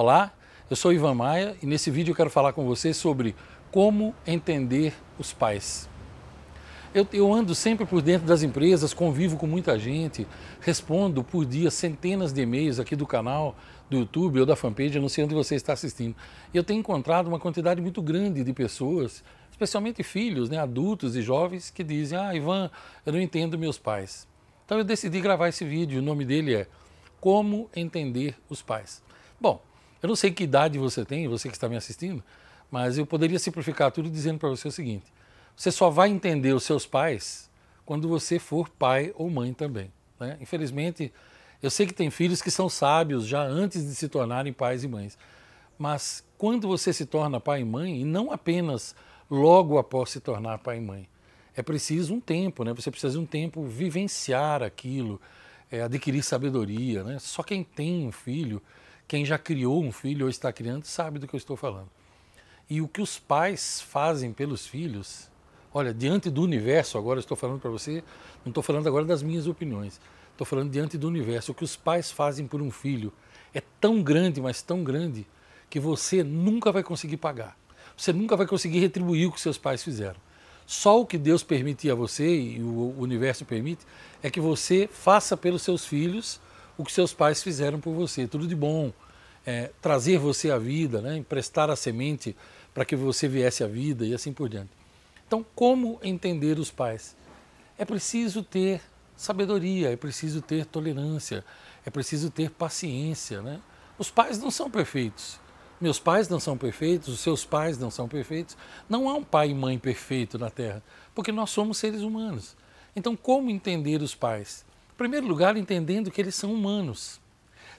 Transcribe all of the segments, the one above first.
Olá, eu sou Ivan Maia e nesse vídeo eu quero falar com você sobre como entender os pais. Eu, eu, ando sempre por dentro das empresas, convivo com muita gente, respondo por dia centenas de e-mails aqui do canal, do YouTube ou da fanpage, não sei onde você está assistindo. E eu tenho encontrado uma quantidade muito grande de pessoas, especialmente filhos, né, adultos e jovens, que dizem: Ah, Ivan, eu não entendo meus pais. Então eu decidi gravar esse vídeo, o nome dele é Como Entender os Pais. Bom, eu não sei que idade você tem, você que está me assistindo, mas eu poderia simplificar tudo dizendo para você o seguinte: você só vai entender os seus pais quando você for pai ou mãe também. Né? Infelizmente, eu sei que tem filhos que são sábios já antes de se tornarem pais e mães, mas quando você se torna pai e mãe, e não apenas logo após se tornar pai e mãe, é preciso um tempo, né? Você precisa de um tempo vivenciar aquilo, é, adquirir sabedoria, né? Só quem tem um filho quem já criou um filho ou está criando sabe do que eu estou falando. E o que os pais fazem pelos filhos, olha, diante do universo, agora estou falando para você, não estou falando agora das minhas opiniões, estou falando diante do universo. O que os pais fazem por um filho é tão grande, mas tão grande, que você nunca vai conseguir pagar. Você nunca vai conseguir retribuir o que seus pais fizeram. Só o que Deus permite a você e o universo permite é que você faça pelos seus filhos o que seus pais fizeram por você. Tudo de bom. É, trazer você à vida, né? emprestar a semente para que você viesse à vida e assim por diante. Então, como entender os pais? É preciso ter sabedoria, é preciso ter tolerância, é preciso ter paciência. Né? Os pais não são perfeitos. Meus pais não são perfeitos, os seus pais não são perfeitos. Não há um pai e mãe perfeito na Terra, porque nós somos seres humanos. Então, como entender os pais? primeiro lugar, entendendo que eles são humanos.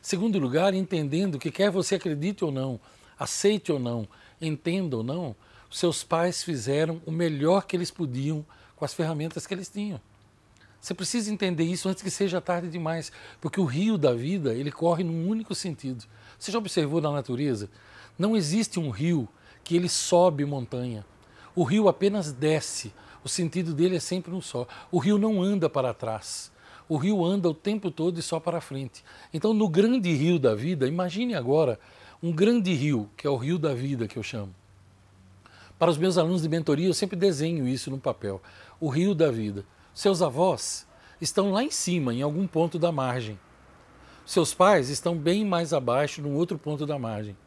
Segundo lugar, entendendo que quer você acredite ou não, aceite ou não, entenda ou não, seus pais fizeram o melhor que eles podiam com as ferramentas que eles tinham. Você precisa entender isso antes que seja tarde demais, porque o rio da vida, ele corre num único sentido. Você já observou na natureza? Não existe um rio que ele sobe montanha. O rio apenas desce. O sentido dele é sempre um só. O rio não anda para trás o rio anda o tempo todo e só para frente. Então, no grande rio da vida, imagine agora um grande rio, que é o rio da vida que eu chamo. Para os meus alunos de mentoria, eu sempre desenho isso no papel. O rio da vida. Seus avós estão lá em cima, em algum ponto da margem. Seus pais estão bem mais abaixo, num outro ponto da margem.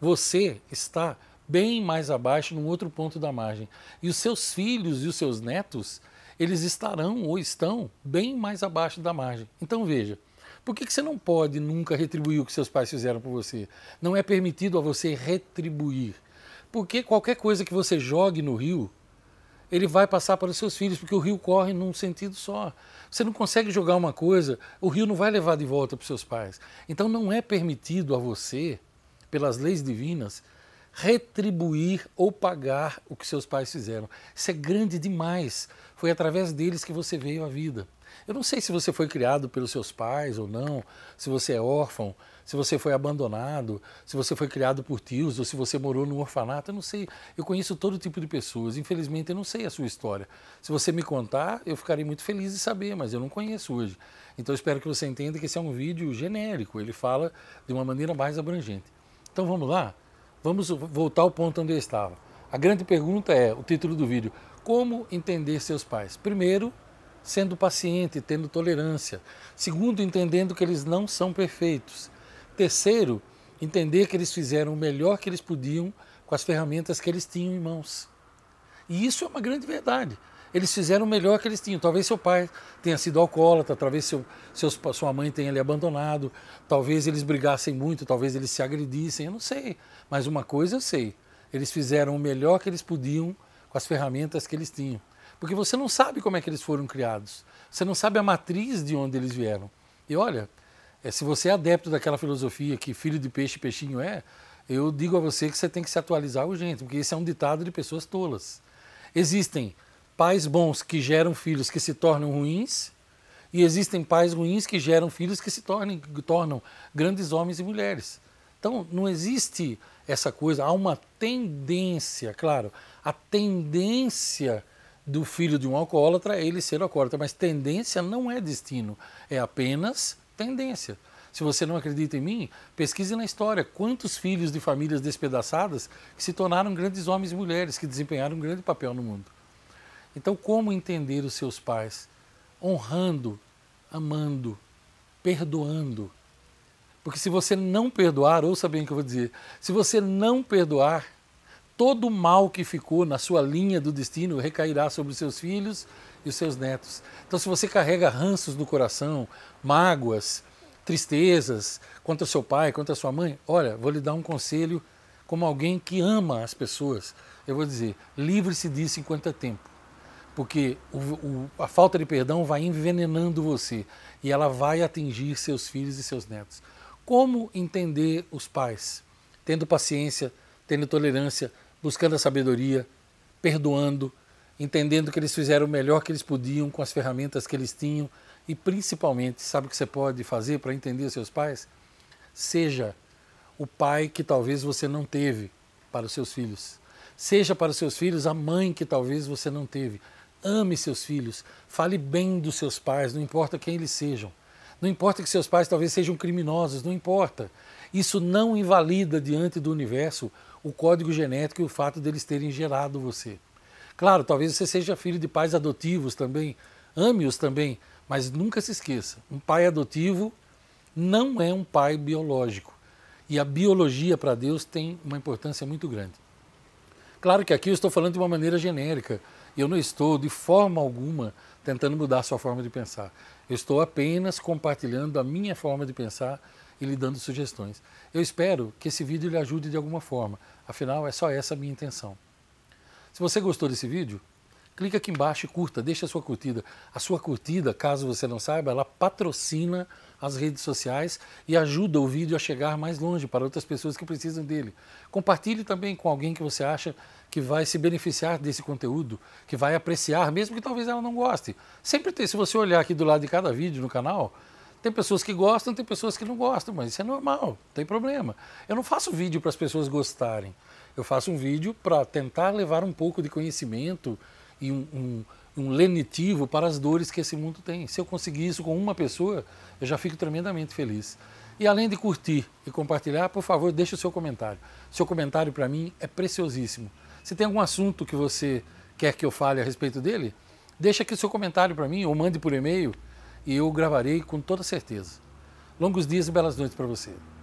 Você está bem mais abaixo, num outro ponto da margem. E os seus filhos e os seus netos eles estarão ou estão bem mais abaixo da margem. Então veja, por que, que você não pode nunca retribuir o que seus pais fizeram por você? Não é permitido a você retribuir. Porque qualquer coisa que você jogue no rio, ele vai passar para os seus filhos, porque o rio corre num sentido só. Você não consegue jogar uma coisa, o rio não vai levar de volta para os seus pais. Então não é permitido a você, pelas leis divinas, retribuir ou pagar o que seus pais fizeram. Isso é grande demais. Foi através deles que você veio à vida. Eu não sei se você foi criado pelos seus pais ou não, se você é órfão, se você foi abandonado, se você foi criado por tios ou se você morou num orfanato, eu não sei. Eu conheço todo tipo de pessoas, infelizmente eu não sei a sua história. Se você me contar, eu ficarei muito feliz de saber, mas eu não conheço hoje. Então espero que você entenda que esse é um vídeo genérico, ele fala de uma maneira mais abrangente. Então vamos lá? Vamos voltar ao ponto onde eu estava. A grande pergunta é, o título do vídeo, como entender seus pais? Primeiro, sendo paciente, tendo tolerância. Segundo, entendendo que eles não são perfeitos. Terceiro, entender que eles fizeram o melhor que eles podiam com as ferramentas que eles tinham em mãos. E isso é uma grande verdade eles fizeram o melhor que eles tinham. Talvez seu pai tenha sido alcoólatra, talvez seu, seus, sua mãe tenha lhe abandonado, talvez eles brigassem muito, talvez eles se agredissem, eu não sei. Mas uma coisa eu sei, eles fizeram o melhor que eles podiam com as ferramentas que eles tinham. Porque você não sabe como é que eles foram criados, você não sabe a matriz de onde eles vieram. E olha, é, se você é adepto daquela filosofia que filho de peixe, peixinho é, eu digo a você que você tem que se atualizar urgente, porque esse é um ditado de pessoas tolas. Existem pais bons que geram filhos que se tornam ruins, e existem pais ruins que geram filhos que se tornem, que tornam grandes homens e mulheres. Então, não existe essa coisa, há uma tendência, claro, a tendência do filho de um alcoólatra é ele ser alcoólatra, mas tendência não é destino, é apenas tendência. Se você não acredita em mim, pesquise na história quantos filhos de famílias despedaçadas que se tornaram grandes homens e mulheres que desempenharam um grande papel no mundo. Então, como entender os seus pais? Honrando, amando, perdoando. Porque se você não perdoar, ouça bem o que eu vou dizer, se você não perdoar, todo o mal que ficou na sua linha do destino recairá sobre os seus filhos e os seus netos. Então, se você carrega ranços no coração, mágoas, tristezas contra seu pai, contra sua mãe, olha, vou lhe dar um conselho como alguém que ama as pessoas. Eu vou dizer: livre-se disso enquanto é tempo porque o, o, a falta de perdão vai envenenando você e ela vai atingir seus filhos e seus netos. Como entender os pais? Tendo paciência, tendo tolerância, buscando a sabedoria, perdoando, entendendo que eles fizeram o melhor que eles podiam com as ferramentas que eles tinham e principalmente, sabe o que você pode fazer para entender seus pais? Seja o pai que talvez você não teve para os seus filhos. Seja para os seus filhos a mãe que talvez você não teve Ame seus filhos, fale bem dos seus pais, não importa quem eles sejam. Não importa que seus pais talvez sejam criminosos, não importa. Isso não invalida diante do universo o código genético e o fato deles terem gerado você. Claro, talvez você seja filho de pais adotivos também, ame-os também, mas nunca se esqueça: um pai adotivo não é um pai biológico. E a biologia para Deus tem uma importância muito grande. Claro que aqui eu estou falando de uma maneira genérica, eu não estou, de forma alguma, tentando mudar a sua forma de pensar. Eu estou apenas compartilhando a minha forma de pensar e lhe dando sugestões. Eu espero que esse vídeo lhe ajude de alguma forma. Afinal, é só essa a minha intenção. Se você gostou desse vídeo, clica aqui embaixo e curta, deixa a sua curtida. A sua curtida, caso você não saiba, ela patrocina as redes sociais e ajuda o vídeo a chegar mais longe para outras pessoas que precisam dele. Compartilhe também com alguém que você acha que vai se beneficiar desse conteúdo, que vai apreciar, mesmo que talvez ela não goste. Sempre tem, se você olhar aqui do lado de cada vídeo no canal, tem pessoas que gostam, tem pessoas que não gostam, mas isso é normal, não tem problema. Eu não faço vídeo para as pessoas gostarem. Eu faço um vídeo para tentar levar um pouco de conhecimento e um, um, um lenitivo para as dores que esse mundo tem. Se eu conseguir isso com uma pessoa, eu já fico tremendamente feliz. E além de curtir e compartilhar, por favor, deixe o seu comentário. Seu comentário para mim é preciosíssimo. Se tem algum assunto que você quer que eu fale a respeito dele, deixe aqui o seu comentário para mim ou mande por e-mail e eu gravarei com toda certeza. Longos dias e belas noites para você.